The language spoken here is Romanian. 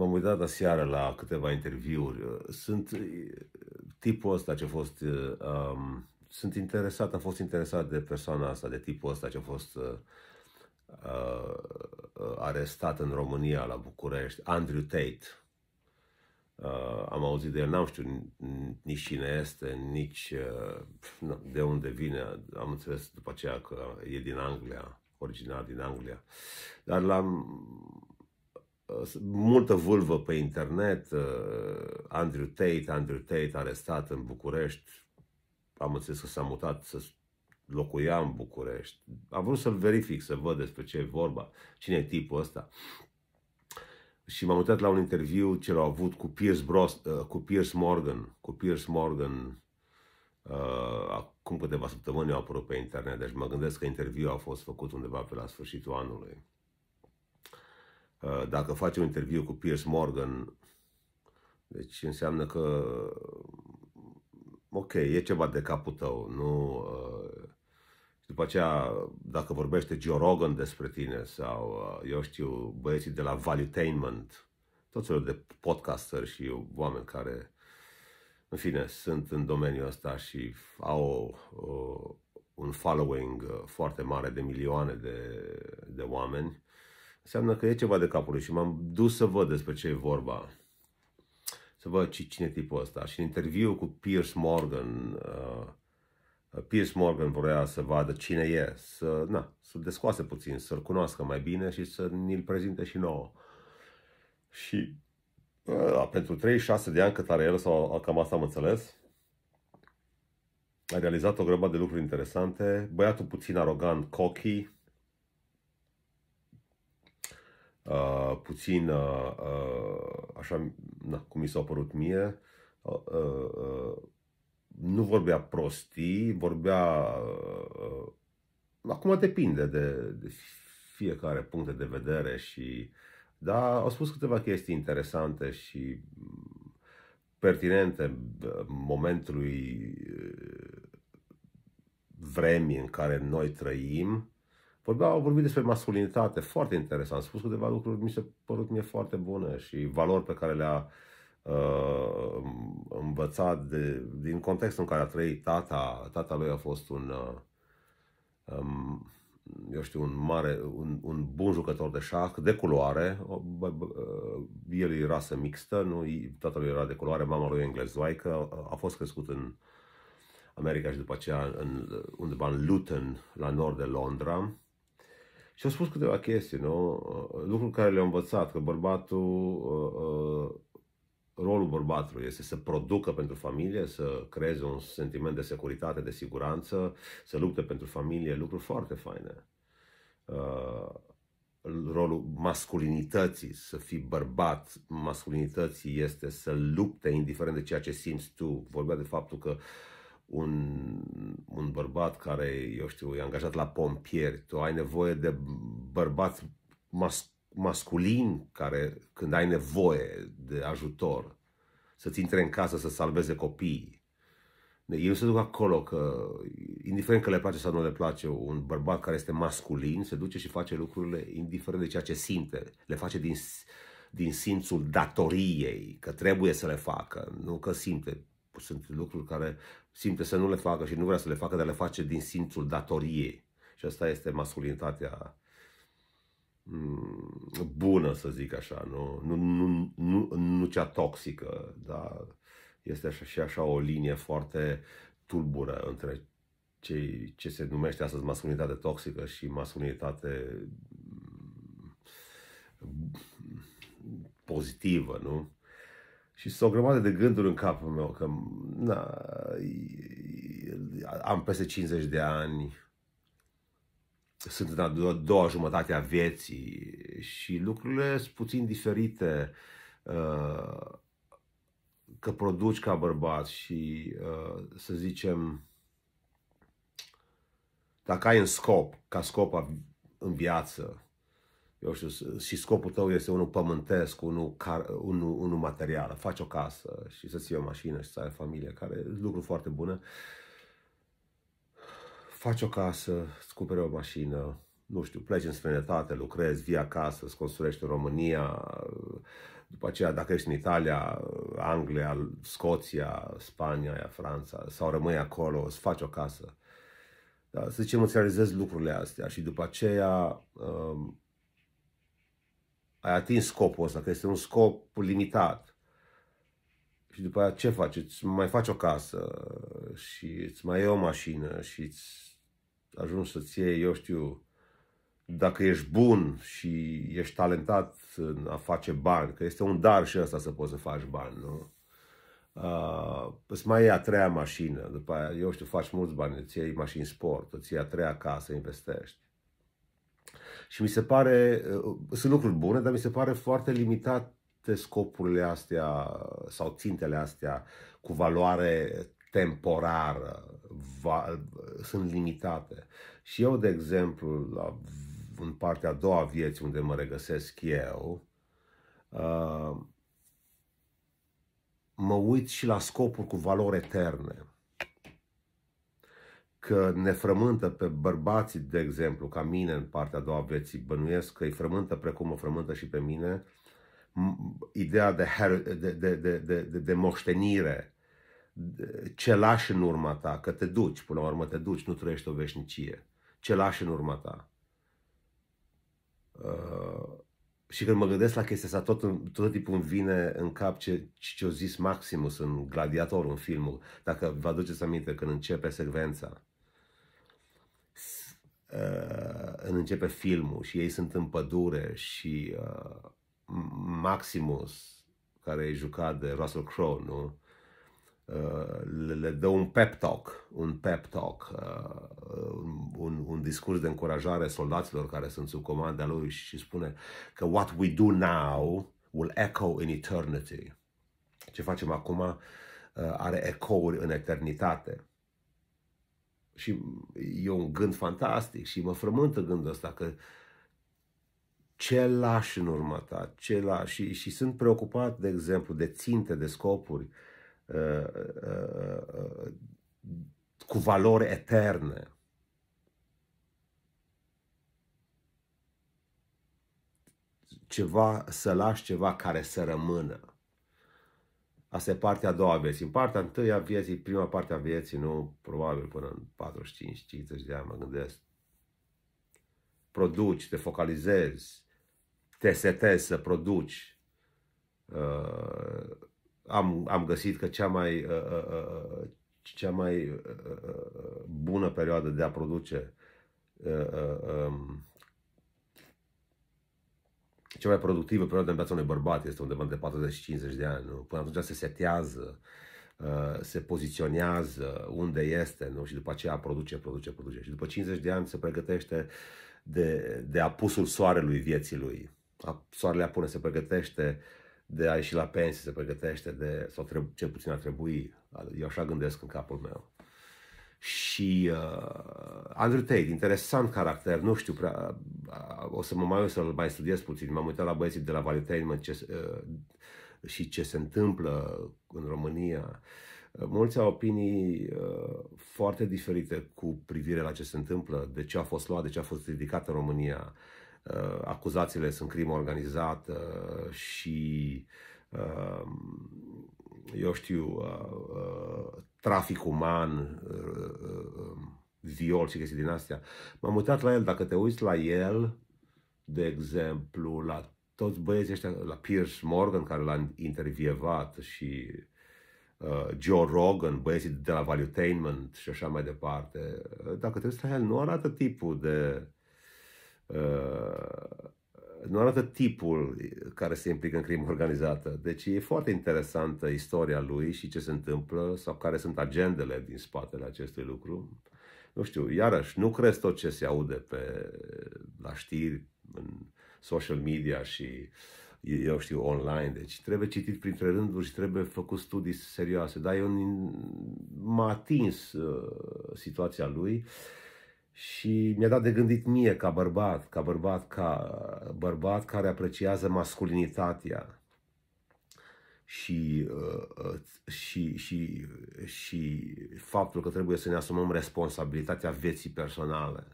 M-am uitat aseară la câteva interviuri. Uh, sunt uh, tipul ăsta ce a fost... Uh, um, sunt interesat, am fost interesat de persoana asta, de tipul ăsta ce a fost uh, uh, arestat în România, la București, Andrew Tate. Uh, am auzit de el, n-am știut nici cine este, nici uh, de unde vine. Am înțeles după aceea că e din Anglia, originar din Anglia. Dar l-am multă vâlvă pe internet, uh, Andrew Tate, Andrew Tate arestat în București, am înțeles că s-a mutat să locuia în București. Am vrut să-l verific, să văd despre ce e vorba, cine e tipul ăsta. Și m-am uitat la un interviu ce l-au avut cu Pierce, Bros, uh, cu Pierce Morgan, cu Pierce Morgan uh, acum câteva săptămâni au apărut pe internet, deci mă gândesc că interviul a fost făcut undeva pe la sfârșitul anului. Uh, dacă face un interviu cu Piers Morgan, deci înseamnă că, mm, ok, e ceva de capul tău, nu... Uh, și după aceea, dacă vorbește Joe Rogan despre tine sau, uh, eu știu, băieții de la Valuetainment, tot felul de podcaster și oameni care, în fine, sunt în domeniul ăsta și au o, un following foarte mare de milioane de, de oameni, înseamnă că e ceva de capul lui și m-am dus să văd despre ce e vorba. Să văd cine e tipul ăsta. Și în interviu cu Pierce Morgan, uh, uh Pierce Morgan vrea să vadă cine e, să, na, să descoase puțin, să-l cunoască mai bine și să ni-l prezinte și nouă. Și uh, pentru 36 de ani cât are el, sau cam asta am înțeles, a realizat o grămadă de lucruri interesante. Băiatul puțin arogant, cocky, Uh, puțin uh, uh, așa, na, cum mi s-a părut mie, uh, uh, nu vorbea prostii, vorbea... Uh, acum depinde de, de fiecare punct de vedere și... Da, au spus câteva chestii interesante și pertinente uh, momentului vremii în care noi trăim Vorbea, au vorbit despre masculinitate, foarte interesant. Am spus câteva lucruri, mi se părut mie foarte bune și valori pe care le-a uh, învățat de, din contextul în care a trăit tata. Tata lui a fost un, uh, um, eu știu, un mare, un, un bun jucător de șah, de culoare. Uh, el era rasă mixtă, nu? tata lui era de culoare, mama lui englezoaică. A fost crescut în America și după aceea în, undeva în Luton, la nord de Londra. Și a spus câteva chestii, nu? Uh, lucruri care le-au învățat, că bărbatul, uh, uh, rolul bărbatului este să producă pentru familie, să creeze un sentiment de securitate, de siguranță, să lupte pentru familie, lucruri foarte faine. Rolul masculinității, să fii bărbat, masculinității este să lupte indiferent de ceea ce simți tu. Vorbea de faptul că uh, un, un bărbat care, eu știu, e angajat la pompieri, tu ai nevoie de bărbați mas, masculini care, când ai nevoie de ajutor, să-ți intre în casă să salveze copiii. Eu se duc acolo că, indiferent că le place sau nu le place, un bărbat care este masculin se duce și face lucrurile indiferent de ceea ce simte. Le face din, din simțul datoriei, că trebuie să le facă, nu că simte sunt lucruri care simte să nu le facă și nu vrea să le facă, dar le face din simțul datoriei. Și asta este masculinitatea mm, bună, să zic așa, nu, nu, nu, nu, nu cea toxică, dar este așa, și așa o linie foarte tulbură între ce, ce se numește astăzi masculinitate toxică și masculinitate mm, pozitivă, nu? Și sunt o grămadă de gânduri în capul meu că na, am peste 50 de ani, sunt în a doua, doua jumătate a vieții și lucrurile sunt puțin diferite uh, că produci ca bărbat și uh, să zicem dacă ai în scop, ca scop în viață, eu știu, și scopul tău este unul pământesc, unul, car, unul, unul material, faci o casă și să-ți iei o mașină și să ai familie, care e lucru foarte bună. Faci o casă, îți cumperi o mașină, nu știu, pleci în străinătate, lucrezi, vii acasă, îți construiești în România, după aceea, dacă ești în Italia, Anglia, Scoția, Spania, Franța, sau rămâi acolo, îți faci o casă. Da, să zicem, îți realizezi lucrurile astea și după aceea um, ai atins scopul ăsta, că este un scop limitat. Și după aceea ce faci? Îți mai faci o casă și îți mai e o mașină și îți ajungi să-ți iei, eu știu, dacă ești bun și ești talentat în a face bani, că este un dar și ăsta să poți să faci bani, nu? Uh, îți mai e a treia mașină, după aia, eu știu, faci mulți bani, îți iei mașini sport, îți iei a treia casă, investești. Și mi se pare, uh, sunt lucruri bune, dar mi se pare foarte limitate scopurile astea sau țintele astea cu valoare temporară, va, sunt limitate. Și eu, de exemplu, la, în partea a doua vieții unde mă regăsesc eu, uh, mă uit și la scopuri cu valori eterne că ne frământă pe bărbații, de exemplu, ca mine în partea a doua vieții, bănuiesc că îi frământă precum o frământă și pe mine, ideea de, her de, de, de, de, de moștenire, ce lași în urma ta, că te duci, până la urmă te duci, nu trăiești o veșnicie, ce lași în urma ta. Uh, și când mă gândesc la chestia asta, tot, tot timpul îmi vine în cap ce, ce o zis Maximus în Gladiator, în filmul. Dacă vă aduceți aminte, când începe secvența, Uh, în începe filmul și ei sunt în pădure și uh, Maximus, care e jucat de Russell Crowe, nu? Uh, le dă un pep talk, un pep talk, un, un discurs de încurajare soldaților care sunt sub comanda lui și spune că what we do now will echo in eternity. Ce facem acum are ecouri în eternitate și e un gând fantastic și mă frământă gândul ăsta că ce lași în urma ta, ce lași, și, și sunt preocupat, de exemplu, de ținte, de scopuri uh, uh, uh, cu valori eterne. Ceva, să lași ceva care să rămână. Asta e partea a doua a vieții. În partea întâi a vieții, prima parte a vieții, nu probabil până în 45-50 de ani, mă gândesc. Produci, te focalizezi, te setezi să produci. Uh, am, am găsit că cea mai, uh, uh, uh, uh cea mai uh, uh, uh, bună perioadă de a produce uh, uh, um, cea mai productivă perioadă în viața unui bărbat este undeva între 40-50 de ani. Nu? Până atunci se setează, uh, se poziționează unde este nu? și după aceea produce, produce, produce. Și după 50 de ani se pregătește de, de apusul soarelui vieții lui. Soarele apune, se pregătește de a ieși la pensie, se pregătește de, sau trebuie, cel puțin ar trebui, eu așa gândesc în capul meu, și uh, Andrew Tate, interesant caracter, nu știu prea, uh, o să mă mai o să-l mai studiez puțin, m-am uitat la băieții de la Valentine ce, uh, și ce se întâmplă în România. mulți au opinii uh, foarte diferite cu privire la ce se întâmplă, de ce a fost luat, de ce a fost ridicat în România. Uh, acuzațiile sunt crimă organizată uh, și Ehm, eu știu, uh, uh, trafic uman, uh, viol și chestii din astea. M-am uitat la el, dacă te uiți la el, de exemplu, la toți băieții ăștia, la Pierce Morgan, care l-a intervievat și uh, Joe Rogan, băieții de la Valuetainment și așa mai departe, dacă te uiți la el, nu arată tipul de uh, nu arată tipul care se implică în crimă organizată. Deci e foarte interesantă istoria lui și ce se întâmplă sau care sunt agendele din spatele acestui lucru. Nu știu, iarăși, nu crezi tot ce se aude pe, la știri, în social media și eu știu, online. Deci trebuie citit printre rânduri și trebuie făcut studii serioase. Dar eu m-a atins uh, situația lui. Uh, și mi-a dat de gândit mie ca bărbat, ca bărbat, ca bărbat care apreciază masculinitatea și, uh, și, și, și faptul că trebuie să ne asumăm responsabilitatea vieții personale.